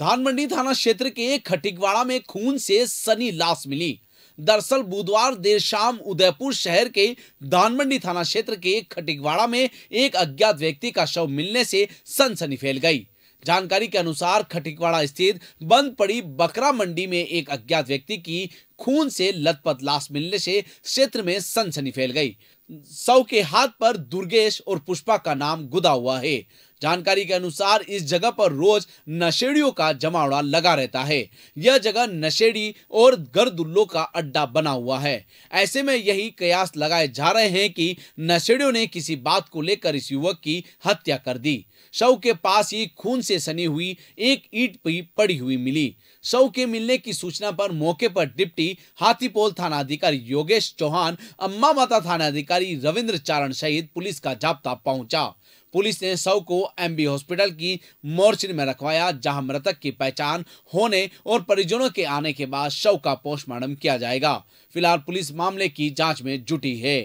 धानमंडी थाना क्षेत्र के खटिकवाड़ा में खून से सनी लाश मिली दरअसल बुधवार देर शाम उदयपुर शहर के धानमंडी थाना क्षेत्र के खटिकवाड़ा में एक अज्ञात व्यक्ति का शव मिलने से सनसनी फैल गई जानकारी के अनुसार खटिकवाड़ा स्थित बंद पड़ी बकरा मंडी में एक अज्ञात व्यक्ति की खून से लथपथ लाश मिलने से क्षेत्र में सनसनी फैल गई सौ के हाथ पर दुर्गेश और पुष्पा का नाम गुदा हुआ है जानकारी के अनुसार इस जगह पर रोज नशेड़ियों का जमावड़ा लगा रहता है यह जगह नशेड़ी और गर्दुल्लो का अड्डा बना हुआ है ऐसे में यही कयास लगाए जा रहे हैं कि नशेड़ियों ने किसी बात को लेकर इस युवक की हत्या कर दी शव के पास ही खून से सनी हुई एक ईट भी पड़ी हुई मिली शव के मिलने की सूचना पर मौके पर डिप्टी हाथीपोल थाना अधिकारी योगेश चौहान अम्मा माता थाना अधिकारी अधिकारी रविंद्र चारण सहित पुलिस का जाप्ता पहुंचा पुलिस ने शव को एमबी हॉस्पिटल की मोर्चरी में रखवाया जहां मृतक की पहचान होने और परिजनों के आने के बाद शव का पोस्टमार्टम किया जाएगा फिलहाल पुलिस मामले की जांच में जुटी है